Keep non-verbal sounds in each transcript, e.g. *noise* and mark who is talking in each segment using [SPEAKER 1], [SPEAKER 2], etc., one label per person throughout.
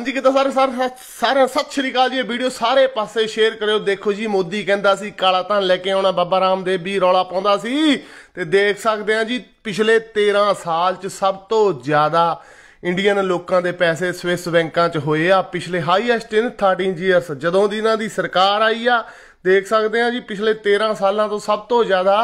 [SPEAKER 1] ਹਾਂਜੀ ਕਿਦਾਂ ਸਾਰੇ ਸਾਰੇ ਸਾਰੇ ਸਤਿ ਸ਼੍ਰੀ ਅਕਾਲ ਜੀ ਇਹ ਵੀਡੀਓ ਸਾਰੇ ਪਾਸੇ ਸ਼ੇਅਰ ਕਰਿਓ ਦੇਖੋ ਜੀ ਮੋਦੀ ਕਹਿੰਦਾ ਸੀ ਕਾਲਾ ਧਨ ਲੈ ਕੇ ਆਉਣਾ ਬਾਬਾ ਰਾਮਦੇਵ ਵੀ ਰੌਲਾ ਪਾਉਂਦਾ ਸੀ ਤੇ ਦੇਖ ਸਕਦੇ ਆ ਜੀ ਪਿਛਲੇ 13 ਸਾਲ ਚ ਸਭ ਤੋਂ ਜ਼ਿਆਦਾ ਇੰਡੀਅਨ ਲੋਕਾਂ ਦੇ ਪੈਸੇ ਸਵਿਸ ਬੈਂਕਾਂ ਚ ਹੋਏ ਆ ਪਿਛਲੇ ਹਾਈਐਸਟ ਇਨ 13 ਇਅਰਸ ਜਦੋਂ ਦੀ ਇਹਨਾਂ ਦੀ ਸਰਕਾਰ ਆਈ ਆ ਦੇਖ ਸਕਦੇ ਆ ਜੀ ਪਿਛਲੇ 13 ਸਾਲਾਂ ਤੋਂ ਸਭ ਤੋਂ ਜ਼ਿਆਦਾ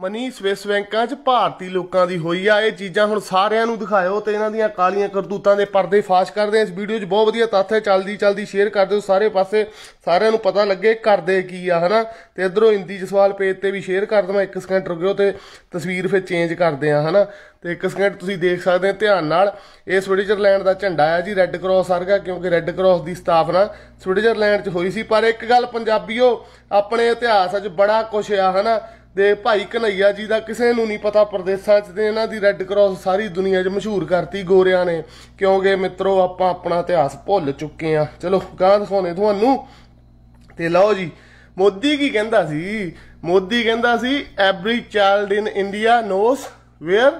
[SPEAKER 1] ਮਨੀ ਸਵਿਸ ਬੈਂਕਾਂ 'ਚ ਭਾਰਤੀ ਲੋਕਾਂ ਦੀ ਹੋਈ ਆ ਇਹ ਚੀਜ਼ਾਂ ਹੁਣ ਸਾਰਿਆਂ ਨੂੰ ਦਿਖਾਇਓ ਤੇ ਇਹਨਾਂ ਦੀਆਂ ਕਾਲੀਆਂ ਕਰਤੂਤਾਂ ਦੇ ਪਰਦੇ ਫਾਸ਼ ਕਰਦੇ ਆ ਇਸ ਵੀਡੀਓ 'ਚ ਬਹੁਤ ਵਧੀਆ ਤੱਥ ਹੈ ਚਲਦੀ ਚਲਦੀ ਸ਼ੇਅਰ ਕਰ ਦਿਓ ਸਾਰੇ ਪਾਸੇ ਸਾਰਿਆਂ ਨੂੰ ਪਤਾ ਲੱਗੇ ਕਰਦੇ ਕੀ ਆ ਹਨਾ ਤੇ ਇਧਰੋਂ ਹਿੰਦੀ 'ਚ ਸਵਾਲ ਪੇਜ ਤੇ ਵੀ ਸ਼ੇਅਰ ਕਰ ਦਵਾਂ 1 ਸਕਿੰਟ ਰੁਕਿਓ ਤੇ ਤਸਵੀਰ ਫਿਰ ਚੇਂਜ ਕਰਦੇ ਆ ਹਨਾ ਤੇ 1 ਸਕਿੰਟ ਤੁਸੀਂ ਦੇਖ ਸਕਦੇ ਹੋ ਧਿਆਨ ਨਾਲ ਇਹ ਸਵਿਟਜ਼ਰਲੈਂਡ ਦਾ ਝੰਡਾ ਆ ਜੀ ਰੈੱਡ ਕਰਾਸ ਵਰਗਾ ਕਿਉਂਕਿ ਰੈੱਡ ਕਰਾਸ ਦੀ ਸਥਾਪਨਾ ਸਵਿਟਜ਼ਰਲੈਂਡ 'ਚ ਹੋਈ ਸੀ ਪਰ ਇੱਕ ਗੱਲ ਪੰਜਾਬੀਓ ਆਪਣੇ ਇਤਿਹਾਸ 'ਚ ਬੜਾ ਕੁਝ ਆ ਹਨਾ ਦੇ ਭਾਈ ਕਨਈਆ ਜੀ ਦਾ ਕਿਸੇ ਨੂੰ ਨਹੀਂ ਪਤਾ ਪਰਦੇਸਾਂ 'ਚ ਤੇ ਇਹਨਾਂ ਦੀ ਰੈੱਡ ਕਰਾਸ ਸਾਰੀ ਦੁਨੀਆ 'ਚ ਮਸ਼ਹੂਰ ਕਰਤੀ ਗੋਰਿਆਂ ਨੇ ਕਿਉਂਕਿ ਮਿੱਤਰੋ ਆਪਾਂ ਆਪਣਾ ਇਤਿਹਾਸ ਭੁੱਲ ਚੁੱਕੇ ਆ ਚਲੋ ਗਾਂ ਦਿਖਾਉਨੇ ਤੁਹਾਨੂੰ ਤੇ ਲਓ ਜੀ ਮੋਦੀ ਕੀ ਕਹਿੰਦਾ ਸੀ ਮੋਦੀ ਕਹਿੰਦਾ ਸੀ every child in India knows where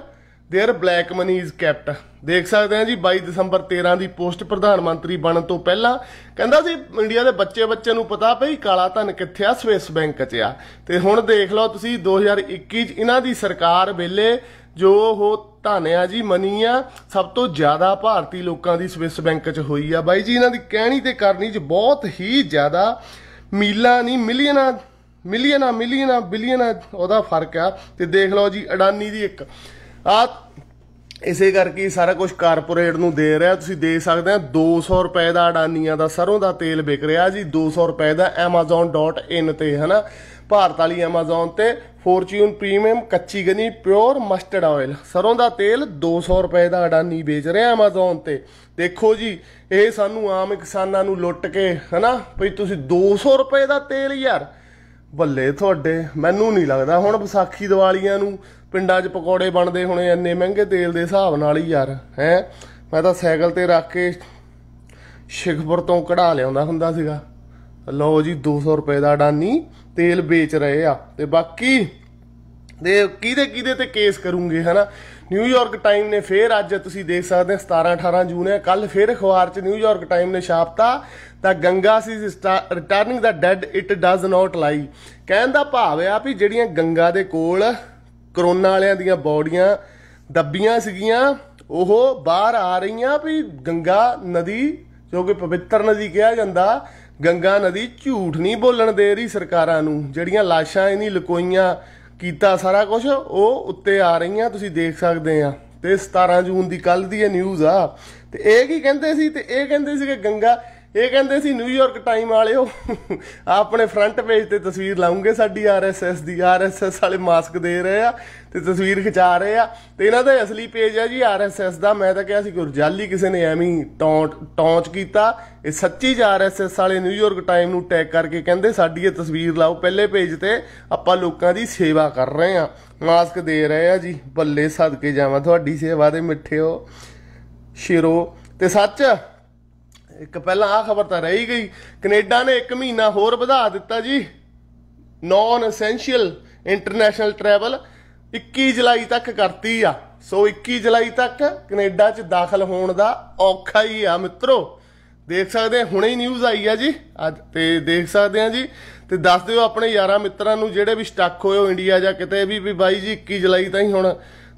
[SPEAKER 1] their black money is kept ਦੇਖ ਸਕਦੇ ਆ ਜੀ 22 ਦਸੰਬਰ 13 ਦੀ ਪੋਸਟ ਪ੍ਰਧਾਨ ਮੰਤਰੀ ਬਣਨ ਤੋਂ ਪਹਿਲਾਂ ਕਹਿੰਦਾ ਸੀ ਇੰਡੀਆ ਦੇ ਬੱਚੇ ਬੱਚੇ ਨੂੰ ਪਤਾ ਪਈ ਕਾਲਾ ਧਨ ਕਿੱਥੇ ਆ ਸਵਿਸ ਬੈਂਕ 'ਚ ਆ ਤੇ ਹੁਣ ਦੇਖ ਲਓ ਤੁਸੀਂ 2021 'ਚ ਇਹਨਾਂ ਦੀ ਸਰਕਾਰ ਵੇਲੇ ਜੋ ਉਹ ਧਾਨਿਆ ਜੀ ਮਨੀ ਆ ਸਭ ਤੋਂ ਜ਼ਿਆਦਾ ਭਾਰਤੀ ਲੋਕਾਂ ਦੀ ਸਵਿਸ ਬੈਂਕ 'ਚ ਹੋਈ ਆ ਬਾਈ ਜੀ ਇਹਨਾਂ ਦੀ ਕਹਿਣੀ ਤੇ ਕਰਨੀ 'ਚ ਬਹੁਤ ਹੀ ਜ਼ਿਆਦਾ ਮੀਲਾ ਨਹੀਂ ਮਿਲੀਅਨਾਂ ਮਿਲੀਅਨਾਂ ਮਿਲੀਅਨਾਂ ਬਿਲੀਅਨਾਂ ਉਹਦਾ ਫਰਕ ਆ ਤੇ ਦੇਖ ਲਓ ਜੀ ਅਡਾਨੀ ਦੀ ਇੱਕ ਆ ਇਸੇ ਕਰਕੇ ਸਾਰਾ ਕੁਝ ਕਾਰਪੋਰੇਟ ਨੂੰ ਦੇ ਰਿਹਾ ਤੁਸੀਂ ਦੇ ਸਕਦੇ ਆ 200 ਰੁਪਏ ਦਾ ਅਡਾਨੀਆਂ ਦਾ ਸਰੋਂ ਦਾ ਤੇਲ ਵਿਕ ਰਿਹਾ ਜੀ 200 ਰੁਪਏ ਦਾ amazon.in ਤੇ ਹਨਾ ਭਾਰਤ ਵਾਲੀ amazon ਤੇ ਫੋਰਚੂਨ ਪ੍ਰੀਮੀਅਮ ਕੱਚੀ ਗਨੀ ਪਿਓਰ ਮਸਟਰਡ ਆਇਲ ਸਰੋਂ ਦਾ ਤੇਲ 200 ਰੁਪਏ ਦਾ ਅਡਾਨੀ ਵੇਚ ਰਿਹਾ Amazon ਤੇ ਦੇਖੋ ਜੀ ਇਹ ਸਾਨੂੰ ਆਮ ਕਿਸਾਨਾਂ ਨੂੰ ਲੁੱਟ ਕੇ ਹਨਾ ਭਈ ਤੁਸੀਂ 200 ਰੁਪਏ ਦਾ ਤੇਲ ਯਾਰ ਬੱਲੇ ਤੁਹਾਡੇ ਮੈਨੂੰ ਨਹੀਂ ਲੱਗਦਾ ਹੁਣ ਵਿਸਾਖੀ ਦੀਵਾਲੀਆਂ ਨੂੰ ਪਿੰਡਾਂ 'ਚ ਪਕੌੜੇ ਬਣਦੇ ਹੋਣੇ ਐਨੇ ਮਹਿੰਗੇ ਤੇਲ ਦੇ ਹਿਸਾਬ ਨਾਲ ਹੀ ਯਾਰ ਹੈ ਮੈਂ ਤਾਂ ਸਾਈਕਲ ਤੇ ਰੱਖ ਕੇ ਸ਼ਿਖਪੁਰ ਤੋਂ ਕਢਾ ਲਿਆਉਂਦਾ ਹੁੰਦਾ ਸੀਗਾ ਲਓ ਜੀ 200 ਰੁਪਏ ਦਾ ਡਾਨੀ ਤੇਲ ਵੇਚ ਰਹੇ ਆ ਤੇ ਬਾਕੀ ਦੇ ਕਿਹਦੇ ਕਿਹਦੇ ਤੇ ਕੇਸ ਕਰੂੰਗੇ ਹਨਾ ਨਿਊਯਾਰਕ ਟਾਈਮ ਨੇ ਫੇਰ ਅੱਜ ਤੁਸੀਂ ਦੇਖ ਸਕਦੇ 17 18 ਜੂਨ ਹੈ ਕੱਲ ਫੇਰ ਅਖਬਾਰ 'ਚ ਨਿਊਯਾਰਕ ਟਾਈਮ ਨੇ ਛਾਪਤਾ ਤਾਂ ਗੰਗਾ ਸੀ ਰਿਟਰਨਿੰਗ ਦਾ dead it does not lie ਕਹਿਣ ਦਾ ਭਾਵ ਆ ਵੀ ਜਿਹੜੀਆਂ ਗੰਗਾ ਦੇ ਕੋਲ ਕਰੋਨਾ ਵਾਲਿਆਂ ਦੀਆਂ ਬਾਡੀਆਂ ਦੱਬੀਆਂ ਸੀਗੀਆਂ ਉਹ ਬਾਹਰ ਆ ਰਹੀਆਂ ਵੀ ਗੰਗਾ ਨਦੀ ਜੋ ਕਿ ਪਵਿੱਤਰ ਨਦੀ ਕਿਹਾ ਜਾਂਦਾ ਗੰਗਾ ਨਦੀ ਝੂਠ ਨਹੀਂ ਬੋਲਣ ਦੇ ਰਹੀ ਸਰਕਾਰਾਂ ਨੂੰ ਜਿਹੜੀਆਂ ਲਾਸ਼ਾਂ ਇਹਨੀ ਲਕੋਈਆਂ ਕੀਤਾ ਸਾਰਾ ਕੁਝ ਉਹ ਉੱਤੇ ਆ ਰਹੀਆਂ ਤੁਸੀਂ ਦੇਖ ਸਕਦੇ ਆ ਤੇ 17 ਜੂਨ ਦੀ ਕੱਲ ਦੀ ਇਹ ਨਿਊਜ਼ ਆ ਤੇ ਇਹ ਕੀ ਕਹਿੰਦੇ ਸੀ ਤੇ ਇਹ ਕਹਿੰਦੇ ਸੀ ਕਿ ਗੰਗਾ ਇਹ ਕਹਿੰਦੇ ਸੀ ਨਿਊਯਾਰਕ ਟਾਈਮ ਵਾਲਿਓ ਆਪਣੇ ਫਰੰਟ ਪੇਜ ਤੇ ਤਸਵੀਰ ਲਾਉਂਗੇ ਸਾਡੀ ਆਰਐਸਐਸ ਦੀ ਆਰਐਸਐਸ ਵਾਲੇ ਮਾਸਕ ਦੇ ਰਹੇ ਆ ਤੇ ਤਸਵੀਰ ਖਿਚਾ ਰਹੇ ਆ ਤੇ ਇਹਨਾਂ ਦਾ ਅਸਲੀ ਪੇਜ ਆ ਜੀ ਆਰਐਸਐਸ ਦਾ ਮੈਂ ਤਾਂ ਕਿਹਾ ਸੀ ਗੁਰਜਾਲੀ ਕਿਸੇ ਨੇ ਐਵੇਂ ਟੌਂਟ ਟੌਂਚ ਕੀਤਾ ਇਹ ਸੱਚੀ ਜ ਆਰਐਸਐਸ ਵਾਲੇ ਨਿਊਯਾਰਕ ਟਾਈਮ ਨੂੰ ਟੈਗ ਕਰਕੇ ਕਹਿੰਦੇ ਸਾਡੀ ਇਹ ਤਸਵੀਰ ਲਾਓ ਪਹਿਲੇ ਪੇਜ ਤੇ ਆਪਾਂ ਲੋਕਾਂ ਦੀ ਸੇਵਾ ਕਰ ਰਹੇ ਆ ਮਾਸਕ ਦੇ ਰਹੇ ਆ ਜੀ ਬੱਲੇ ਸਦਕੇ ਜਾਵਾਂ ਤੁਹਾਡੀ ਸੇਵਾ ਦੇ ਮਿੱਠਿਓ ਸ਼ਿਰੋ ਤੇ ਸੱਚ ਇੱਕ ਪਹਿਲਾਂ ਆ ਖਬਰ ਤਾਂ ਰਹੀ ਗਈ ਕੈਨੇਡਾ ਨੇ 1 ਮਹੀਨਾ ਹੋਰ ਵਧਾ ਦਿੱਤਾ ਜੀ ਨੋਨ ਐਸੈਂਸ਼ੀਅਲ ਇੰਟਰਨੈਸ਼ਨਲ ਟਰੈਵਲ 21 ਜੁਲਾਈ ਤੱਕ ਕਰਤੀ ਆ ਸੋ 21 ਜੁਲਾਈ ਤੱਕ ਕੈਨੇਡਾ 'ਚ ਦਾਖਲ ਹੋਣ ਦਾ ਔਖਾ ਹੀ ਆ ਮਿੱਤਰੋ ਦੇਖ ਸਕਦੇ ਆ ਹੁਣੇ ਹੀ ਨਿਊਜ਼ ਆਈ ਆ ਜੀ ਅੱਜ ਤੇ ਦੇਖ ਸਕਦੇ ਆ ਜੀ ਤੇ ਦੱਸ ਦਿਓ ਆਪਣੇ ਯਾਰਾਂ ਮਿੱਤਰਾਂ ਨੂੰ ਜਿਹੜੇ ਵੀ ਸਟਕ ਹੋਏ ਹੋ ਇੰਡੀਆ ਜਾਂ ਕਿਤੇ ਵੀ ਵੀ ਬਾਈ ਜੀ 21 ਜੁਲਾਈ ਤਾਂ ਹੀ ਹੁਣ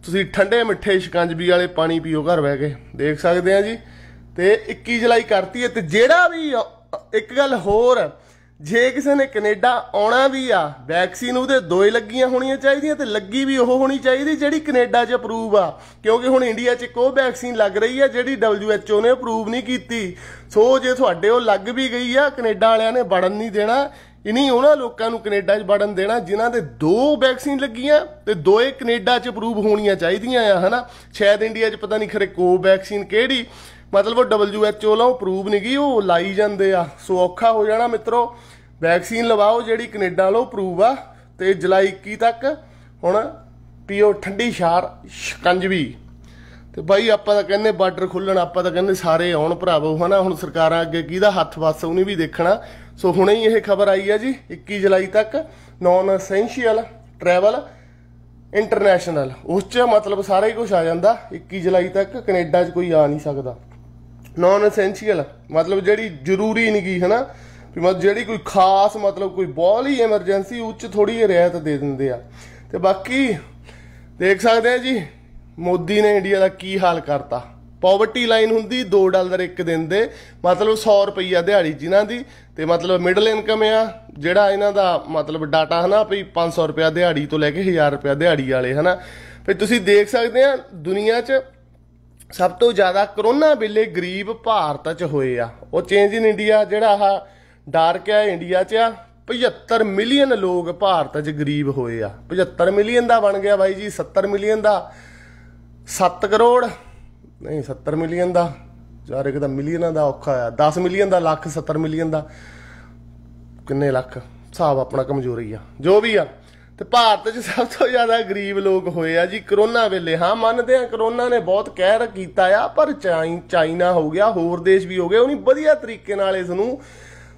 [SPEAKER 1] ਤੁਸੀਂ ਠੰਡੇ ਮਿੱਠੇ ਸ਼ਕੰਜਵੀ ਵਾਲੇ ਪਾਣੀ ਪੀਓ ਘਰ ਬਹਿ ਕੇ ਦੇਖ ਸਕਦੇ ਆ ਜੀ ਤੇ 21 ਜੁਲਾਈ ਕਰਤੀ ਹੈ ਤੇ ਜਿਹੜਾ ਵੀ ਇੱਕ ਗੱਲ ਹੋਰ ਜੇ ਕਿਸੇ ਨੇ ਕੈਨੇਡਾ ਆਉਣਾ ਵੀ ਆ ਵੈਕਸੀਨ ਉਹਦੇ ਦੋਏ ਲੱਗੀਆਂ ਹੋਣੀਆਂ ਚਾਹੀਦੀਆਂ ਤੇ ਲੱਗੀ ਵੀ ਉਹ ਹੋਣੀ ਚਾਹੀਦੀ ਜਿਹੜੀ ਕੈਨੇਡਾ 'ਚ ਅਪਰੂਵ ਆ ਕਿਉਂਕਿ ਹੁਣ ਇੰਡੀਆ 'ਚ ਕੋ ਵੈਕਸੀਨ ਲੱਗ ਰਹੀ ਆ ਜਿਹੜੀ WHO ਨੇ ਅਪਰੂਵ ਨਹੀਂ ਕੀਤੀ ਸੋ ਜੇ ਤੁਹਾਡੇ ਉਹ ਲੱਗ ਵੀ ਗਈ ਆ ਕੈਨੇਡਾ ਵਾਲਿਆਂ ਨੇ ਵੜਨ ਨਹੀਂ ਦੇਣਾ ਇਨੀ ਉਹਨਾਂ ਲੋਕਾਂ ਨੂੰ ਕੈਨੇਡਾ 'ਚ ਵੜਨ ਦੇਣਾ ਜਿਨ੍ਹਾਂ ਦੇ ਦੋ ਵੈਕਸੀਨ ਲੱਗੀਆਂ ਤੇ ਦੋਏ ਕੈਨੇਡਾ 'ਚ ਅਪਰੂਵ ਹੋਣੀਆਂ ਚਾਹੀਦੀਆਂ ਆ ਹਨਾ ਸ਼ਾਇਦ ਇੰਡੀਆ 'ਚ ਪਤਾ ਨਹੀਂ ਖਰੇ ਕੋ ਵੈਕਸੀਨ ਕਿਹੜੀ ਮਤਲਬ ਉਹ WHO ਲਾ ਉਹ ਪ੍ਰੂਵ ਨਹੀਂ ਗਈ ਉਹ ਲਾਈ ਜਾਂਦੇ ਆ ਸੋ ਔਖਾ ਹੋ ਜਾਣਾ ਮਿੱਤਰੋ ਵੈਕਸੀਨ ਲਵਾਓ ਜਿਹੜੀ ਕੈਨੇਡਾ ਲੋ ਪ੍ਰੂਵ ਆ ਤੇ ਜੁਲਾਈ 21 ਤੱਕ ਹੁਣ ਪੀਓ ਠੰਡੀ ਛਾਰ ਸ਼ਕੰਜਵੀ ਤੇ ਬਾਈ ਆਪਾਂ ਤਾਂ ਕਹਿੰਦੇ ਬਾਰਡਰ ਖੁੱਲਣ ਆਪਾਂ ਤਾਂ ਕਹਿੰਦੇ ਸਾਰੇ ਆਉਣ ਭਰਾਵੋ ਹਨਾ ਹੁਣ ਸਰਕਾਰਾਂ ਅੱਗੇ ਕਿਹਦਾ ਹੱਥ ਵਸ ਉਹਨੇ ਵੀ ਦੇਖਣਾ ਸੋ ਹੁਣੇ ਹੀ ਇਹ ਖਬਰ ਆਈ ਆ ਜੀ 21 ਜੁਲਾਈ ਤੱਕ ਨੌਨ ਅਸੈਂਸ਼ੀਅਲ ਟਰੈਵਲ ਇੰਟਰਨੈਸ਼ਨਲ ਉਸ 'ਚ ਮਤਲਬ ਸਾਰੇ ਹੀ ਕੁਝ ਆ ਜਾਂਦਾ 21 ਜੁਲਾਈ ਤੱਕ ਕੈਨੇਡਾ 'ਚ ਕੋਈ ਆ ਨਹੀਂ ਸਕਦਾ ਨਾਨ ਐਸੈਂਸ਼ੀਅਲ ਮਤਲਬ ਜਿਹੜੀ ਜ਼ਰੂਰੀ ਨਹੀਂ ਗਈ ਹਨਾ ਵੀ ਮਤਲਬ ਜਿਹੜੀ ਕੋਈ ਖਾਸ ਮਤਲਬ ਕੋਈ ਬਹੁਤ ਹੀ ਐਮਰਜੈਂਸੀ ਉੱਚ ਥੋੜੀ ਜਿਹੀ ਰਿਆਇਤ ਦੇ ਦਿੰਦੇ ਆ ਤੇ ਬਾਕੀ ਦੇਖ ਸਕਦੇ ਆ ਜੀ ਮੋਦੀ ਨੇ ਇੰਡੀਆ ਦਾ ਕੀ ਹਾਲ ਕਰਤਾ ਪਾਵਰਟੀ ਲਾਈਨ ਹੁੰਦੀ 2 ਡਾਲਰ ਇੱਕ ਦਿਨ ਦੇ ਮਤਲਬ 100 ਰੁਪਈਆ ਦਿਹਾੜੀ ਜਿਨ੍ਹਾਂ ਦੀ ਤੇ ਮਤਲਬ ਮਿਡਲ ਇਨਕਮ ਆ ਜਿਹੜਾ ਇਹਨਾਂ ਦਾ ਮਤਲਬ ਡਾਟਾ ਹਨਾ ਵੀ 500 ਰੁਪਈਆ ਦਿਹਾੜੀ ਤੋਂ ਲੈ ਕੇ 1000 ਰੁਪਈਆ ਦਿਹਾੜੀ ਵਾਲੇ ਹਨਾ ਫਿਰ ਤੁਸੀਂ ਦੇਖ ਸਕਦੇ ਆ ਦੁਨੀਆ 'ਚ ਸਭ ਤੋਂ ਜ਼ਿਆਦਾ ਕਰੋਨਾ ਵੇਲੇ ਗਰੀਬ ਭਾਰਤ 'ਚ ਹੋਏ ਆ ਉਹ ਚੇਂਜ ਇਨ ਇੰਡੀਆ ਜਿਹੜਾ ਆ ਡਾਰਕ ਆ ਇੰਡੀਆ 'ਚ ਆ 75 ਮਿਲੀਅਨ ਲੋਕ ਭਾਰਤ 'ਚ ਗਰੀਬ ਹੋਏ ਆ 75 ਮਿਲੀਅਨ ਦਾ ਬਣ ਗਿਆ ਬਾਈ ਜੀ 70 ਮਿਲੀਅਨ ਦਾ 7 ਕਰੋੜ ਨਹੀਂ 70 ਮਿਲੀਅਨ ਦਾ ਯਾਰ ਇੱਕ ਤਾਂ ਮਿਲੀਅਨਾਂ ਦਾ ਔਖਾ ਆ 10 ਮਿਲੀਅਨ ਦਾ ਲੱਖ 70 ਮਿਲੀਅਨ ਦਾ ਕਿੰਨੇ ਲੱਖ ਹਿਸਾਬ ਆਪਣਾ ਕਮਜ਼ੋਰੀ ਆ ਜੋ ਵੀ ਆ ਤੇ ਭਾਰਤ 'ਚ ਸਭ ਤੋਂ ਜ਼ਿਆਦਾ ਗਰੀਬ ਲੋਕ ਹੋਏ ਆ ਜੀ ਕਰੋਨਾ ਵੇਲੇ ਹਾਂ ਮੰਨਦੇ ਆ ਕਰੋਨਾ ਨੇ ਬਹੁਤ ਕਹਿਰ ਕੀਤਾ ਆ ਪਰ ਚਾਈਨਾ ਹੋ ਗਿਆ ਹੋਰ ਦੇਸ਼ ਵੀ ਹੋ ਗਏ ਉਹਨੇ ਵਧੀਆ ਤਰੀਕੇ ਨਾਲ ਇਸ ਨੂੰ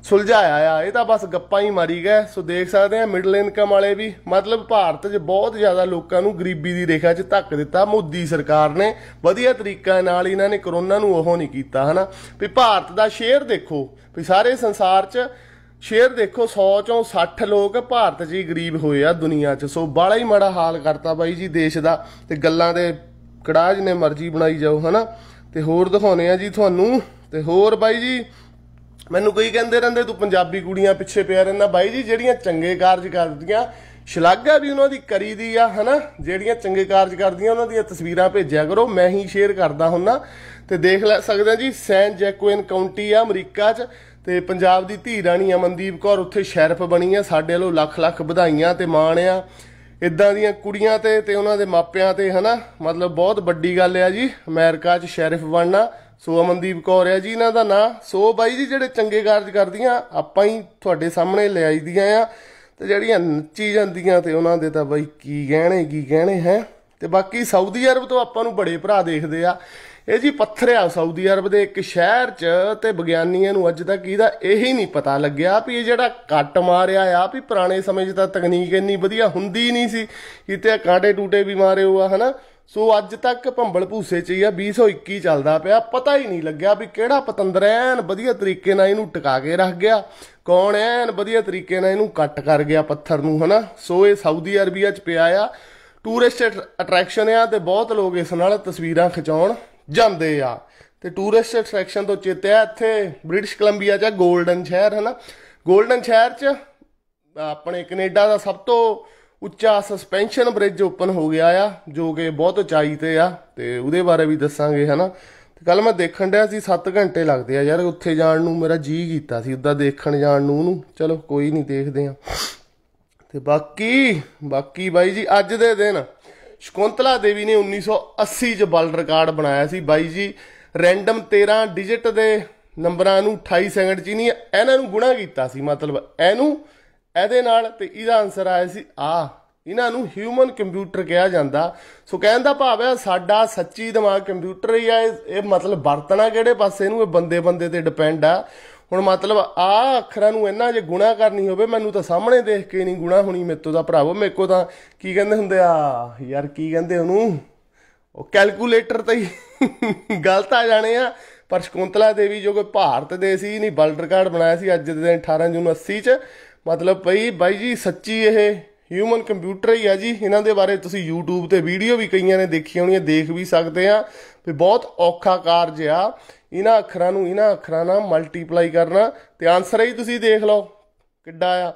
[SPEAKER 1] ਸੁਲਝਾਇਆ ਆ ਇਹ ਤਾਂ ਬਸ ਗੱਪਾਂ ਹੀ ਮਾਰੀ ਗਏ ਸੋ ਦੇਖ ਸਕਦੇ ਆ ਮਿਡਲ ਇਨਕਮ ਵਾਲੇ ਵੀ ਮਤਲਬ ਭਾਰਤ 'ਚ ਬਹੁਤ ਜ਼ਿਆਦਾ ਲੋਕਾਂ ਨੂੰ ਗਰੀਬੀ ਦੀ ਰੇਖਾ 'ਚ ਧੱਕ ਦਿੱਤਾ ਮੋਦੀ ਸਰਕਾਰ ਨੇ ਵਧੀਆ ਤਰੀਕਾ ਨਾਲ ਇਹਨਾਂ ਨੇ ਕਰੋਨਾ ਨੂੰ ਉਹ ਨਹੀਂ ਕੀਤਾ ਹਨਾ ਵੀ ਭਾਰਤ ਦਾ ਸ਼ੇਅਰ ਦੇਖੋ ਵੀ ਸਾਰੇ ਸੰਸਾਰ 'ਚ ਸ਼ੇਅਰ ਦੇਖੋ 100 ਚੋਂ 60 ਲੋਕ ਭਾਰਤ ਜੀ ਗਰੀਬ ਹੋਏ ਆ ਦੁਨੀਆ 'ਚ ਸੋ ਬਾਲਾ ਹੀ ਮਾੜਾ ਹਾਲ ਕਰਤਾ ਬਾਈ ਜੀ ਦੇਸ਼ ਦਾ ਤੇ ਗੱਲਾਂ ਦੇ ਕੜਾਹ ਜਿਨੇ ਮਰਜ਼ੀ ਬਣਾਈ ਜਾਓ ਹਨਾ ਤੇ ਹੋਰ ਦਿਖਾਉਨੇ ਆ ਜੀ ਤੁਹਾਨੂੰ ਤੇ ਹੋਰ ਬਾਈ ਜੀ ਮੈਨੂੰ ਕੋਈ ਕਹਿੰਦੇ ਰਹਿੰਦੇ ਤੂੰ ਪੰਜਾਬੀ ਕੁੜੀਆਂ ਪਿੱਛੇ ਪਿਆ ਰਹਿੰਦਾ ਬਾਈ ਜੀ ਜਿਹੜੀਆਂ ਚੰਗੇ ਕਾਰਜ ਕਰਦੀਆਂ ਸ਼ਲਾਘਾ ਵੀ ਉਹਨਾਂ ਦੀ ਕਰੀ ਦੀ ਆ ਹਨਾ ਜਿਹੜੀਆਂ ਚੰਗੇ ਕਾਰਜ ਕਰਦੀਆਂ ਉਹਨਾਂ ਦੀਆਂ ਤਸਵੀਰਾਂ ਭੇਜਿਆ ਕਰੋ ਮੈਂ ਹੀ ਸ਼ੇਅਰ ਕਰਦਾ ਹੁੰਨਾ ਤੇ ਦੇਖ ਲੈ ਸਕਦੇ ਆ ਜੀ ਸੈਨ ਜੈਕੁਇਨ ਕਾਉਂਟੀ ਆ ਅਮਰੀਕਾ 'ਚ ਤੇ ਪੰਜਾਬ ਦੀ ਧੀ ਰਾਣੀ ਅਮਨਦੀਪ ਕੌਰ ਉੱਥੇ ਸ਼ੈਰਫ ਬਣੀ ਆ ਸਾਡੇ ਵੱਲੋਂ ਲੱਖ ਲੱਖ ਵਧਾਈਆਂ ਤੇ ਮਾਣ ਆ ਇਦਾਂ ਦੀਆਂ ਕੁੜੀਆਂ ਤੇ ਤੇ ਉਹਨਾਂ ਦੇ ਮਾਪਿਆਂ ਤੇ ਹਨਾ ਮਤਲਬ ਬਹੁਤ ਵੱਡੀ ਗੱਲ ਆ ਜੀ ਅਮਰੀਕਾ 'ਚ ਸ਼ੈਰਫ ਬਣਨਾ ਸੋ ਅਮਨਦੀਪ ਕੌਰ ਆ ਜੀ ਇਹਨਾਂ ਦਾ ਨਾਂ ਸੋ ਬਾਈ ਜੀ ਜਿਹੜੇ ਚੰਗੇ ਕਾਰਜ ਕਰਦੀਆਂ ਆਪਾਂ ਹੀ ਤੁਹਾਡੇ ਸਾਹਮਣੇ ਲੈ ਆਈਦੀਆਂ ਆ ਤੇ ਜਿਹੜੀਆਂ ਨੱਚੀ ਜਾਂਦੀਆਂ ਤੇ ਉਹਨਾਂ ਦੇ ਤਾਂ ਬਾਈ ਕੀ ਗਹਿਣੇ ਕੀ ਗਹਿਣੇ ਹੈ ਤੇ ਬਾਕੀ ਸਾਊਦੀ ਅਰਬ ਤੋਂ ਆਪਾਂ ਨੂੰ ਬੜੇ ਭਰਾ ਦੇਖਦੇ ਆ ਇਹ ਜੀ ਪੱਥਰ ਆ ਸਾਊਦੀ ਅਰਬ ਦੇ ਇੱਕ ਸ਼ਹਿਰ 'ਚ ਤੇ ਵਿਗਿਆਨੀਆਂ ਨੂੰ ਅੱਜ ਤੱਕ ਇਹਦਾ ਇਹ ਹੀ ਨਹੀਂ ਪਤਾ ਲੱਗਿਆ ਵੀ ਇਹ ਜਿਹੜਾ ਕੱਟ ਮਾਰਿਆ ਆ ਵੀ ਪੁਰਾਣੇ ਸਮੇਂ 'ਚ ਤਾਂ ਤਕਨੀਕ ਇੰਨੀ ਵਧੀਆ ਹੁੰਦੀ ਨਹੀਂ ਸੀ ਕਿਤੇ ਕਾਂਡੇ ਟੂਟੇ ਵੀ ਮਾਰੇ ਹੋਆ ਹਨਾ ਸੋ ਅੱਜ ਤੱਕ ਭੰਬਲ ਭੂਸੇ 'ਚ ਹੀ ਆ 2021 ਚੱਲਦਾ ਪਿਆ ਪਤਾ ਹੀ ਨਹੀਂ ਲੱਗਿਆ ਵੀ ਕਿਹੜਾ ਪਤੰਦਰ ਐਨ ਵਧੀਆ ਤਰੀਕੇ ਨਾਲ ਇਹਨੂੰ ਟਿਕਾ ਕੇ ਰੱਖ ਗਿਆ ਕੌਣ ਐਨ ਵਧੀਆ ਤਰੀਕੇ ਨਾਲ ਇਹਨੂੰ ਕੱਟ ਕਰ ਗਿਆ ਪੱਥਰ ਨੂੰ ਹਨਾ ਸੋ ਇਹ ਸਾਊਦੀ ਅਰਬੀਆ 'ਚ ਪਿਆ ਆ ਟੂਰਿਸਟ ਅਟਰੈਕਸ਼ਨ ਆ ਤੇ ਬਹੁਤ ਲੋਕ ਇਸ ਨਾਲ ਤਸਵੀਰਾਂ ਖਿਚਾਉਣ ਜਾਂਦੇ ਆ ਤੇ ਟੂਰਿਸਟ ਅਟਰੈਕਸ਼ਨ ਤੋਂ ਚਿੱਤਿਆ ਇੱਥੇ ਬ੍ਰਿਟਿਸ਼ ਕੋਲੰਬੀਆ 'ਚ 골ਡਨ ਸ਼ਹਿਰ ਹੈ ਨਾ 골ਡਨ ਸ਼ਹਿਰ 'ਚ ਆਪਣੇ ਕੈਨੇਡਾ ਦਾ ਸਭ ਤੋਂ ਉੱਚਾ ਸਸਪੈਂਸ਼ਨ ਬ੍ਰਿਜ ਓਪਨ ਹੋ ਗਿਆ ਆ ਜੋ ਕਿ ਬਹੁਤ ਉਚਾਈ ਤੇ ਆ ਤੇ ਉਹਦੇ ਬਾਰੇ ਵੀ ਦੱਸਾਂਗੇ ਹਨਾ ਤੇ ਕੱਲ ਮੈਂ ਦੇਖਣ ਡਿਆ ਸੀ 7 ਘੰਟੇ ਲੱਗਦੇ ਆ ਯਾਰ ਉੱਥੇ ਜਾਣ ਨੂੰ ਮੇਰਾ ਜੀ ਕੀਤਾ ਸੀ ਉਦਾਂ ਦੇਖਣ ਜਾਣ ਨੂੰ ਉਹਨੂੰ ਚਲੋ ਕੋਈ ਨਹੀਂ ਦੇਖਦੇ ਆ ਤੇ ਬਾਕੀ ਬਾਕੀ ਬਾਈ ਜੀ ਅੱਜ ਦੇ ਦਿਨ ਸ਼ਕੁੰਤਲਾ ਦੇਵੀ ਨੇ 1980 ਚ ਵਰਲਡ ਰਿਕਾਰਡ ਬਣਾਇਆ ਸੀ ਬਾਈ ਜੀ ਰੈਂਡਮ 13 ਡਿਜੀਟ ਦੇ ਨੰਬਰਾਂ ਨੂੰ 28 ਸੈਕਿੰਡ ਚ ਨਹੀਂ ਇਹਨਾਂ ਨੂੰ ਗੁਣਾ ਕੀਤਾ ਸੀ ਮਤਲਬ ਇਹਨੂੰ ਇਹਦੇ ਨਾਲ ਤੇ ਇਹਦਾ ਆਨਸਰ ਆਇਆ ਸੀ ਆ ਇਹਨਾਂ ਨੂੰ ਹਿਊਮਨ ਕੰਪਿਊਟਰ ਕਿਹਾ ਜਾਂਦਾ ਸੋ ਕਹਿਣ ਦਾ ਭਾਵ ਹੈ ਸਾਡਾ ਸੱਚੀ ਦਿਮਾਗ ਕੰਪਿਊਟਰ ਹੀ ਆ ਇਹ ਮਤਲਬ ਵਰਤਣਾ ਕਿਹੜੇ ਪਾਸੇ ਨੂੰ ਇਹ ਬੰਦੇ ਬੰਦੇ ਤੇ ਡਿਪੈਂਡ ਆ ਹੁਣ ਮਤਲਬ ਆ ਅੱਖਰਾਂ ਨੂੰ ਇੰਨਾ ਜੇ ਗੁਣਾ ਕਰਨੀ ਹੋਵੇ ਮੈਨੂੰ ਤਾਂ ਸਾਹਮਣੇ ਦੇਖ ਕੇ ਨਹੀਂ ਗੁਣਾ ਹੋਣੀ ਮੇਤੋਂ ਦਾ ਭਰਾਵੋ ਮੇਕੋ ਤਾਂ ਕੀ ਕਹਿੰਦੇ ਹੁੰਦੇ ਆ ਯਾਰ ਕੀ ਕਹਿੰਦੇ ਉਹਨੂੰ ਉਹ ਕੈਲਕੂਲੇਟਰ ਤਾਂ *laughs* ਗਲਤ ਆ ਜਾਣੇ ਆ ਪਰ ਸ਼ਕੁੰਤਲਾ ਦੇਵੀ ਜੋ ਕੋ ਭਾਰਤ ਦੇ ਸੀ ਨਹੀਂ ਬਲਡ ਰਿਕਾਰਡ ਬਣਾਇਆ ਸੀ ਅੱਜ ਦੇ ਦਿਨ 18 ਜੂਨ 80 ਚ ਮਤਲਬ ਭਈ ਬਾਈ ਜੀ ਸੱਚੀ ਇਹ ਹਿਊਮਨ ਕੰਪਿਊਟਰ ਹੀ ਆ ਜੀ ਇਹਨਾਂ ਦੇ ਬਾਰੇ ਤੁਸੀਂ YouTube ਤੇ ਵੀਡੀਓ ਵੀ ਕਈਆਂ ਨੇ ਦੇਖੀ ਹੋਣੀ ਹੈ ਦੇਖ ਵੀ ਸਕਦੇ ਆ ਵੀ ਬਹੁਤ ਔਖਾ ਕਾਰਜ ਆ ਇਹਨਾਂ ਅੱਖਰਾਂ ਨੂੰ ਇਹਨਾਂ ਅੱਖਰਾਂ ਨਾਲ ਮਲਟੀਪਲਾਈ ਕਰਨਾ ਤੇ ਆਨਸਰ ਹੈ ਜੀ ਤੁਸੀਂ ਦੇਖ ਲਓ ਕਿੱਡਾ ਆ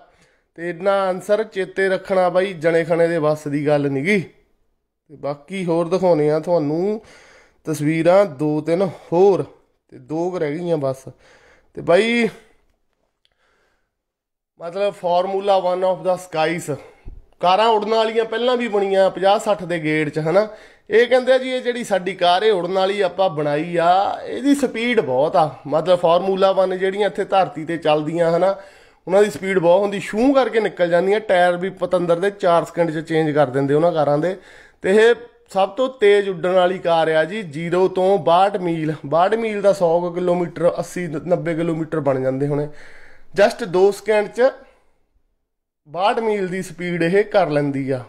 [SPEAKER 1] ਤੇ ਇਹਨਾਂ ਆਨਸਰ ਚੇਤੇ ਰੱਖਣਾ ਬਾਈ ਜਣੇ ਖਣੇ ਦੇ ਬਸ ਦੀ ਗੱਲ ਨਹੀਂਗੀ ਤੇ ਬਾਕੀ ਹੋਰ ਦਿਖਾਉਨੇ ਆ ਤੁਹਾਨੂੰ ਤਸਵੀਰਾਂ ਦੋ ਤਿੰਨ ਹੋਰ ਤੇ ਦੋ ਰਹਿ ਗਈਆਂ ਬਸ ਤੇ ਬਾਈ ਮਤਲਬ ਫਾਰਮੂਲਾ 1 ਆਫ ਦਾ ਸਕਾਈਸ ਕਾਰਾਂ ਉੜਨ ਵਾਲੀਆਂ ਪਹਿਲਾਂ ਵੀ ਬਣੀਆਂ 50 60 ਦੇ ਗੇੜ 'ਚ ਹਨਾ ਇਹ ਕਹਿੰਦੇ ਆ ਜੀ ਇਹ ਜਿਹੜੀ ਸਾਡੀ ਕਾਰ ਇਹ ਉੜਨ ਵਾਲੀ ਆਪਾਂ ਬਣਾਈ ਆ ਇਹਦੀ ਸਪੀਡ ਬਹੁਤ ਆ ਮਤਲਬ ਫਾਰਮੂਲਾ 1 ਜਿਹੜੀਆਂ ਇੱਥੇ ਧਰਤੀ ਤੇ ਚੱਲਦੀਆਂ ਹਨਾ ਉਹਨਾਂ ਦੀ ਸਪੀਡ ਬਹੁਤ ਹੁੰਦੀ ਛੂ ਕਰਕੇ ਨਿਕਲ ਜਾਂਦੀਆਂ ਟਾਇਰ ਵੀ ਪਤੰਦਰ ਦੇ 4 ਸਕਿੰਟ 'ਚ ਚੇਂਜ ਕਰ ਦਿੰਦੇ ਉਹਨਾਂ ਕਾਰਾਂ ਦੇ ਤੇ ਇਹ ਸਭ ਤੋਂ ਤੇਜ਼ ਉੱਡਣ ਵਾਲੀ ਕਾਰ ਆ ਜੀ 0 ਤੋਂ 62 ਮੀਲ 62 ਮੀਲ ਦਾ 100 ਕਿਲੋਮੀਟਰ 80 90 ਕਿਲੋਮੀਟਰ ਬਣ ਜਾਂਦੇ ਹੁਣੇ ਜਸਟ 2 ਸਕਿੰਟ 'ਚ 62 ਮੀਲ ਦੀ ਸਪੀਡ ਇਹ ਕਰ ਲੈਂਦੀ ਆ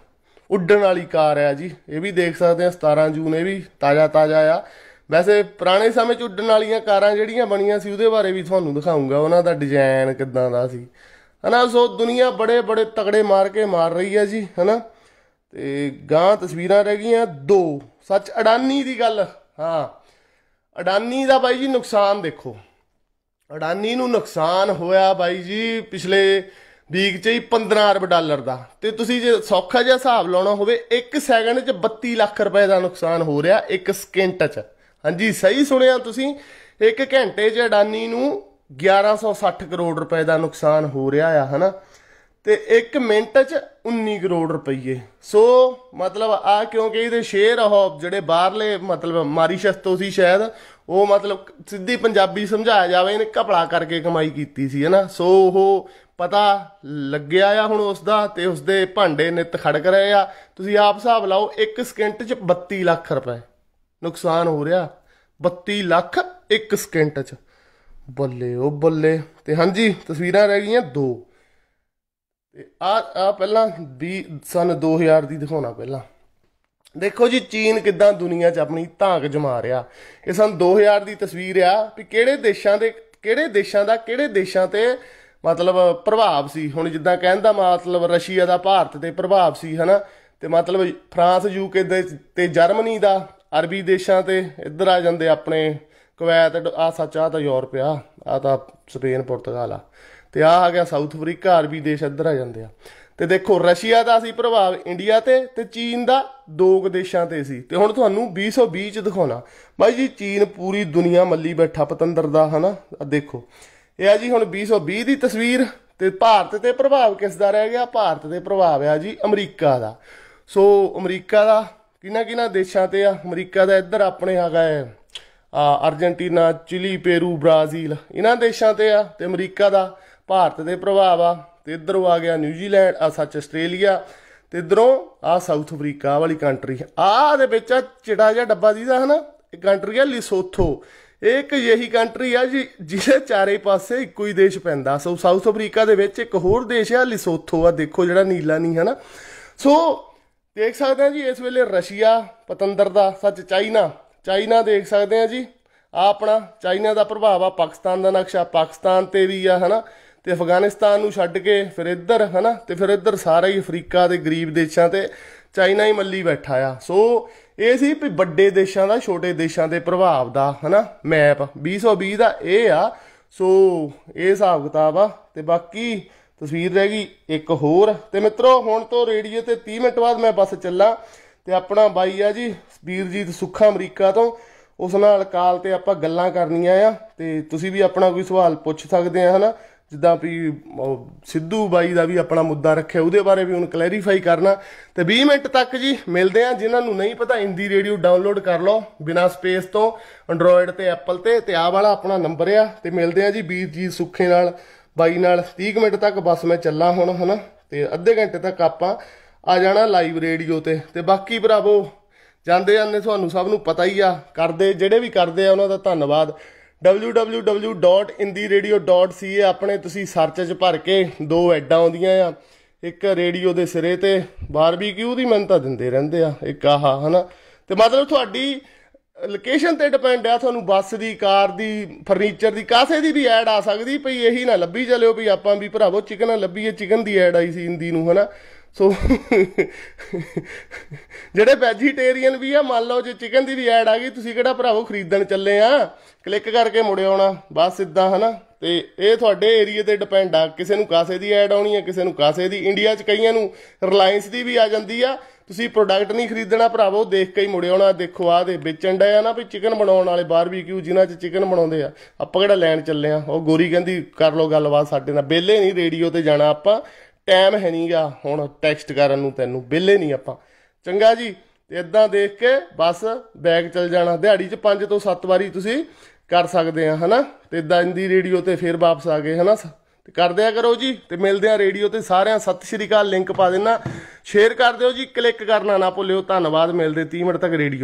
[SPEAKER 1] ਉੱਡਣ ਵਾਲੀ ਕਾਰ ਆ ਜੀ ਇਹ ਵੀ ਦੇਖ ਸਕਦੇ ਆ 17 ਜੂਨ ਇਹ ਵੀ ਤਾਜ਼ਾ ਤਾਜ਼ਾ ਆ ਵੈਸੇ ਪੁਰਾਣੇ ਸਮੇਂ 'ਚ ਉੱਡਣ ਵਾਲੀਆਂ ਕਾਰਾਂ ਜਿਹੜੀਆਂ ਬਣੀਆਂ ਸੀ ਉਹਦੇ ਬਾਰੇ ਵੀ ਤੁਹਾਨੂੰ ਦਿਖਾਉਂਗਾ ਉਹਨਾਂ ਦਾ ਡਿਜ਼ਾਈਨ ਕਿੱਦਾਂ ਦਾ ਸੀ ਹਨਾ ਸੋ ਦੁਨੀਆ ਬੜੇ ਬੜੇ ਤਗੜੇ ਮਾਰ ਕੇ ਮਾਰ ਰਹੀ ਆ ਜੀ ਹਨਾ ਤੇ ਗਾਂ ਤਸਵੀਰਾਂ ਰਹਿ ਗਈਆਂ ਦੋ ਸੱਚ ਅਡਾਨੀ ਦੀ ਗੱਲ ਹਾਂ ਅਡਾਨੀ ਦਾ ਬਾਈ ਜੀ ਨੁਕਸਾਨ ਦੇਖੋ ਅਡਾਨੀ ਨੂੰ ਨੁਕਸਾਨ ਹੋਇਆ ਬਾਈ ਜੀ ਪਿਛਲੇ ਵੀਕ ਚ ਹੀ 15 ਅਰਬ ਡਾਲਰ ਦਾ ਤੇ ਤੁਸੀਂ ਜੇ ਸੌਖਾ ਜਿਹਾ ਹਿਸਾਬ ਲਾਉਣਾ ਹੋਵੇ 1 ਸੈਕਿੰਡ ਚ 32 ਲੱਖ ਰੁਪਏ ਦਾ ਨੁਕਸਾਨ ਹੋ ਰਿਹਾ 1 ਸਕਿੰਟ ਚ ਹਾਂਜੀ ਸਹੀ ਸੁਣਿਆ ਤੁਸੀਂ 1 ਘੰਟੇ ਚ ਅਡਾਨੀ ਨੂੰ 1160 ਕਰੋੜ ਰੁਪਏ ਦਾ ਨੁਕਸਾਨ ਹੋ ਰਿਹਾ ਆ ਹਨਾ ਤੇ 1 ਮਿੰਟ ਚ 19 ਕਰੋੜ ਰੁਪਏ ਸੋ ਮਤਲਬ ਆ ਕਿਉਂਕਿ ਇਹਦੇ ਸ਼ੇਅਰ ਉਹ ਜਿਹੜੇ ਬਾਹਰਲੇ ਮਤਲਬ ਮਾਰੀਸ਼ਸ ਤੋਂ ਸੀ ਸ਼ਾਇਦ ਉਹ ਮਤਲਬ ਸਿੱਧੀ ਪੰਜਾਬੀ ਸਮਝਾਇਆ ਜਾਵੇ ਇਹਨੇ ਕਪੜਾ ਕਰਕੇ ਕਮਾਈ ਕੀਤੀ ਸੀ ਹਨਾ ਸੋ ਉਹ ਪਤਾ ਲੱਗਿਆ ਆ ਹੁਣ ਉਸ ਦਾ ਤੇ ਉਸ ਦੇ ਭਾਂਡੇ ਨਿਤ ਖੜਕ ਰਹੇ ਆ ਤੁਸੀਂ ਆਪ ਹਿਸਾਬ ਲਾਓ 1 ਸਕਿੰਟ 'ਚ 32 ਲੱਖ ਰੁਪਏ ਨੁਕਸਾਨ ਹੋ ਰਿਹਾ 32 ਲੱਖ 1 ਸਕਿੰਟ 'ਚ ਬੱਲੇ ਉਹ ਬੱਲੇ ਤੇ ਹਾਂਜੀ ਤਸਵੀਰਾਂ ਰਹਿ ਗਈਆਂ ਦੋ ਤੇ ਆ ਆ ਪਹਿਲਾਂ 20 ਸਨ 2000 ਦੀ ਦਿਖਾਉਣਾ ਪਹਿਲਾਂ ਦੇਖੋ ਜੀ ਚੀਨ ਕਿਦਾਂ ਦੁਨੀਆ 'ਚ ਆਪਣੀ ਧਾਂਕ ਜਮਾ ਰਿਹਾ ਇਹ ਸਨ 2000 ਦੀ ਤਸਵੀਰ ਆ ਵੀ ਕਿਹੜੇ ਦੇਸ਼ਾਂ ਦੇ ਕਿਹੜੇ ਦੇਸ਼ਾਂ ਦਾ ਕਿਹੜੇ ਦੇਸ਼ਾਂ ਤੇ ਮਤਲਬ ਪ੍ਰਭਾਵ ਸੀ ਹੁਣ ਜਿੱਦਾਂ ਕਹਿੰਦਾ ਮਤਲਬ ਰਸ਼ੀਆ ਦਾ ਭਾਰਤ ਤੇ ਪ੍ਰਭਾਵ ਸੀ ਹਨਾ ਤੇ ਮਤਲਬ ਫਰਾਂਸ ਯੂਕੇ ਦੇ ਤੇ ਜਰਮਨੀ ਦਾ ਅਰਬੀ ਦੇਸ਼ਾਂ ਤੇ ਇੱਧਰ ਆ ਜਾਂਦੇ ਆਪਣੇ ਕੁਵੈਤ ਆ ਸੱਚ ਆ ਤਾਂ ਯੂਰਪ ਆ ਆ ਤਾਂ ਸਪੇਨ ਪੁਰਤਗਾਲ ਆ ਤੇ ਆ ਆ ਗਿਆ ਸਾਊਥ ਅਫਰੀਕਾ ਅਰਬੀ ਦੇਸ਼ ਇੱਧਰ ਆ ਜਾਂਦੇ ਆ ਤੇ ਦੇਖੋ ਰਸ਼ੀਆ ਦਾ ਸੀ ਪ੍ਰਭਾਵ ਇੰਡੀਆ ਤੇ ਤੇ ਚੀਨ ਦਾ ਦੋ ਦੇਸ਼ਾਂ ਤੇ ਸੀ ਤੇ ਹੁਣ ਤੁਹਾਨੂੰ 2020 ਚ ਦਿਖਾਉਣਾ ਬਾਈ ਜੀ ਚੀਨ ਪੂਰੀ ਦੁਨੀਆ ਮੱਲੀ ਬੈਠਾ ਪਤੰਦਰ ਦਾ ਹਨਾ ਆ ਦੇਖੋ ਇਹ ਆ ਜੀ ਹੁਣ 2020 ਦੀ ਤਸਵੀਰ ਤੇ ਭਾਰਤ ਤੇ ਪ੍ਰਭਾਵ ਕਿਸ ਦਾ ਰਹਿ ਗਿਆ ਭਾਰਤ ਤੇ ਪ੍ਰਭਾਵ ਆ ਜੀ ਅਮਰੀਕਾ ਦਾ ਸੋ ਅਮਰੀਕਾ ਦਾ ਕਿੰਨਾ ਕਿੰਨਾ ਦੇਸ਼ਾਂ ਤੇ ਆ ਅਮਰੀਕਾ ਦਾ ਇੱਧਰ ਆਪਣੇ ਹੈਗਾ ਹੈ ਆ ਅਰਜنٹੀਨਾ ਚਿਲੀ ਪੇਰੂ ਬ੍ਰਾਜ਼ੀਲ ਇਹਨਾਂ ਦੇਸ਼ਾਂ ਤੇ ਆ ਤੇ ਅਮਰੀਕਾ ਦਾ ਭਾਰਤ ਦੇ ਪ੍ਰਭਾਵ ਆ ਤੇ ਇੱਧਰੋਂ ਆ ਗਿਆ ਨਿਊਜ਼ੀਲੈਂਡ ਆ ਸੱਚ ਆਸਟ੍ਰੇਲੀਆ ਤੇ ਇਧਰੋਂ ਆ ਸਾਊਥ ਅਫਰੀਕਾ ਵਾਲੀ ਕੰਟਰੀ ਆ ਦੇ ਵਿੱਚ ਆ ਚਿੜਾ ਜਿਹਾ ਡੱਬਾ ਦੀਦਾ ਹਨਾ ਇਹ ਕੰਟਰੀ ਆ ਲਿਸੋਥੋ ਇੱਕ ਇਹੀ ਕੰਟਰੀ ਆ ਜੀ ਜਿਹਦੇ ਚਾਰੇ ਪਾਸੇ ਇੱਕੋ ਹੀ ਦੇਸ਼ ਪੈਂਦਾ ਸੋ ਸਾਊਥ ਅਫਰੀਕਾ ਦੇ ਵਿੱਚ ਇੱਕ ਹੋਰ ਦੇਸ਼ ਆ ਲਿਸੋਥੋ ਆ ਦੇਖੋ ਜਿਹੜਾ ਨੀਲਾ ਨਹੀਂ ਹੈ ਨਾ ਸੋ ਦੇਖ ਸਕਦੇ ਆ ਜੀ ਇਸ ਵੇਲੇ ਰਸ਼ੀਆ ਪਤੰਦਰ ਦਾ ਸੱਚ ਚਾਈਨਾ ਚਾਈਨਾ ਦੇਖ ਸਕਦੇ ਆ ਜੀ ਆ ਆਪਣਾ ਚਾਈਨਾ ਦਾ ਪ੍ਰਭਾਵ ਆ ਪਾਕਿਸਤਾਨ ਦਾ ਨਕਸ਼ਾ ਪਾਕਿਸਤਾਨ ਤੇ ਵੀ ਆ ਹਨਾ ਤੇ ਅਫਗਾਨਿਸਤਾਨ ਨੂੰ ਛੱਡ ਕੇ ਫਿਰ ਇੱਧਰ ਹਨਾ ਤੇ ਫਿਰ ਇੱਧਰ ਸਾਰਾ ਹੀ ਅਫਰੀਕਾ ਦੇ ਗਰੀਬ ਦੇਸ਼ਾਂ ਤੇ ਚਾਈਨਾ ਹੀ ਮੱਲੀ ਬੈਠਾ ਆ ਸੋ ਇਹ ਸੀ ਵੀ ਵੱਡੇ ਦੇਸ਼ਾਂ ਦਾ ਛੋਟੇ ਦੇਸ਼ਾਂ ਦੇ ਪ੍ਰਭਾਵ ਦਾ ਹਨਾ ਮੈਪ 2020 ਦਾ ਇਹ ਆ ਸੋ ਇਹ ਹਿਸਾਬ ਕਿਤਾਬ ਆ ਤੇ ਬਾਕੀ ਤਸਵੀਰ ਰਹਿ ਗਈ ਇੱਕ ਹੋਰ ਤੇ ਮਿੱਤਰੋ ਹੁਣ ਤੋਂ ਰੇਡੀਓ ਤੇ 30 ਮਿੰਟ ਬਾਅਦ ਮੈਂ ਬਸ ਚੱਲਾਂ ਤੇ ਆਪਣਾ ਬਾਈ ਆ ਜੀ ਵੀਰਜੀਤ ਸੁੱਖਾ ਅਮਰੀਕਾ ਤੋਂ ਉਸ ਨਾਲ ਕਾਲ ਤੇ ਆਪਾਂ ਗੱਲਾਂ ਕਰਨੀਆਂ ਆ ਤੇ ਤੁਸੀਂ ਵੀ ਆਪਣਾ ਕੋਈ ਸਵਾਲ ਪੁੱਛ ਸਕਦੇ ਆ ਹਨਾ ਜਿੱਦਾਂ ਵੀ ਸਿੱਧੂ ਬਾਈ ਦਾ ਵੀ ਆਪਣਾ ਮੁੱਦਾ ਰੱਖਿਆ ਉਹਦੇ ਬਾਰੇ ਵੀ ਹੁਣ ਕਲੈਰੀਫਾਈ ਕਰਨਾ ਤੇ 20 ਮਿੰਟ ਤੱਕ ਜੀ ਮਿਲਦੇ ਆ ਜਿਨ੍ਹਾਂ ਨੂੰ ਨਹੀਂ ਪਤਾ ਹਿੰਦੀ ਰੇਡੀਓ ਡਾਊਨਲੋਡ ਕਰ ਲਓ ਬਿਨਾ ਸਪੇਸ ਤੋਂ ਐਂਡਰੋਇਡ ਤੇ ਐਪਲ ਤੇ ਤੇ ਆ ਵਾਲਾ ਆਪਣਾ ਨੰਬਰ ਆ ਤੇ ਮਿਲਦੇ ਆ ਜੀ ਵੀਰ ਜੀ ਸੁੱਖੇ ਨਾਲ ਬਾਈ ਨਾਲ 30 ਮਿੰਟ ਤੱਕ ਬਸ ਮੈਂ ਚੱਲਾਂ ਹੁਣ ਹਨਾ ਤੇ ਅੱਧੇ ਘੰਟੇ ਤੱਕ ਆਪਾਂ ਆ ਜਾਣਾ ਲਾਈਵ ਰੇਡੀਓ ਤੇ ਤੇ ਬਾਕੀ ਭਰਾਵੋ ਜਾਂਦੇ ਜਾਂਦੇ ਤੁਹਾਨੂੰ ਸਭ ਨੂੰ ਪਤਾ ਹੀ ਆ ਕਰਦੇ ਜਿਹੜੇ ਵੀ ਕਰਦੇ ਆ ਉਹਨਾਂ ਦਾ ਧੰਨਵਾਦ www.indiradio.ca ਆਪਣੇ ਤੁਸੀਂ ਸਰਚ 'ਚ ਭਰ ਕੇ ਦੋ ਐਡਾਂ ਆਉਂਦੀਆਂ ਆ ਇੱਕ ਰੇਡੀਓ ਦੇ ਸਿਰੇ ਤੇ ਬਾਰਬੀਕਿਊ ਦੀ ਮੰਨਤਾ ਦਿੰਦੇ ਰਹਿੰਦੇ ਆ ਇੱਕ ਆਹ ਹਨਾ ਤੇ ਮਤਲਬ ਤੁਹਾਡੀ ਲੋਕੇਸ਼ਨ ਤੇ ਡਿਪੈਂਡ ਆ ਤੁਹਾਨੂੰ ਬੱਸ ਦੀ ਕਾਰ ਦੀ ਫਰਨੀਚਰ ਦੀ ਕਾਸੇ ਦੀ ਵੀ ਐਡ ਆ ਸਕਦੀ ਭਈ ਇਹੀ ਨਾ ਲੱਭੀ ਚਲਿਓ ਵੀ ਆਪਾਂ ਵੀ ਭਰਾਵੋ ਚਿਕਨ ਲੱਭੀਏ ਚਿਕਨ ਦੀ ਐਡ ਆਈ ਸੀ ਹਿੰਦੀ ਨੂੰ ਹਨਾ ਸੋ ਜਿਹੜੇ ਵੈਜੀਟੇਰੀਅਨ ਵੀ ਆ ਮੰਨ ਲਓ ਜੇ ਚਿਕਨ ਦੀ ਵੀ ਐਡ ਆ ਗਈ ਤੁਸੀਂ ਕਿਹੜਾ ਭਰਾਵੋ ਖਰੀਦਣ ਚੱਲੇ ਆ ਕਲਿੱਕ ਕਰਕੇ ਮੁੜ ਆਉਣਾ ਬਸ ਇਦਾਂ ਹਨਾ ਤੇ ਇਹ ਤੁਹਾਡੇ ਏਰੀਆ ਤੇ ਡਿਪੈਂਡ ਆ ਕਿਸੇ ਨੂੰ ਕਾਸੇ ਦੀ ਐਡ ਆਉਣੀ ਆ ਕਿਸੇ ਨੂੰ ਕਾਸੇ ਦੀ ਇੰਡੀਆ 'ਚ ਕਈਆਂ ਨੂੰ ਰਿਲਾਇੰਸ ਦੀ ਵੀ ਆ ਜਾਂਦੀ ਆ ਤੁਸੀਂ ਪ੍ਰੋਡਕਟ ਨਹੀਂ ਖਰੀਦਣਾ ਭਰਾਵੋ ਦੇਖ ਕੇ ਹੀ ਮੁੜ ਆਉਣਾ ਦੇਖੋ ਆ ਦੇ ਵੇਚਣ ਡਏ ਆ ਨਾ ਵੀ ਚਿਕਨ ਬਣਾਉਣ ਵਾਲੇ ਬਾਰਬੀਕਿਊ ਜਿਨ੍ਹਾਂ 'ਚ ਚਿਕਨ ਬਣਾਉਂਦੇ ਆ ਆਪਾਂ ਕਿਹੜਾ ਲੈਣ ਚੱਲੇ ਆ ਉਹ ਗੋਰੀ ਕਹਿੰਦੀ ਕਰ ਲੋ ਗੱਲਬਾਤ ਸਾਡੇ ਨਾਲ ਬੇਲੇ ਨਹੀਂ ਰੇਡੀਓ ਤੇ ਜਾਣਾ ਆਪਾਂ ਟਾਈਮ ਹੈ ਨਹੀਂਗਾ ਹੁਣ ਟੈਕਸਟ ਕਰਨ ਨੂੰ ਤੈਨੂੰ ਬਿੱਲੇ ਨਹੀਂ ਆਪਾਂ ਚੰਗਾ ਜੀ ਤੇ ਇਦਾਂ ਦੇਖ ਕੇ ਬਸ ਬੈਗ ਚਲ ਜਾਣਾ ਦਿਹਾੜੀ 'ਚ 5 ਤੋਂ 7 ਵਾਰੀ ਤੁਸੀਂ ਕਰ ਸਕਦੇ ਆ ਹਨਾ ਤੇ ਇਦਾਂ ਦੀ ਰੇਡੀਓ ਤੇ ਫੇਰ ਵਾਪਸ ਆ ਗਏ ਹਨਾ ਤੇ ਦਿਆ ਕਰੋ ਜੀ ਤੇ ਮਿਲਦੇ ਆ ਰੇਡੀਓ ਤੇ ਸਾਰਿਆਂ ਸਤਿ ਸ਼੍ਰੀ ਅਕਾਲ ਲਿੰਕ ਪਾ ਦੇਣਾ ਸ਼ੇਅਰ ਕਰ ਦਿਓ ਜੀ ਕਲਿੱਕ ਕਰਨਾ ਨਾ ਭੁੱਲਿਓ ਧੰਨਵਾਦ ਮਿਲਦੇ 30 ਮਿੰਟ ਤੱਕ ਰੇਡੀਓ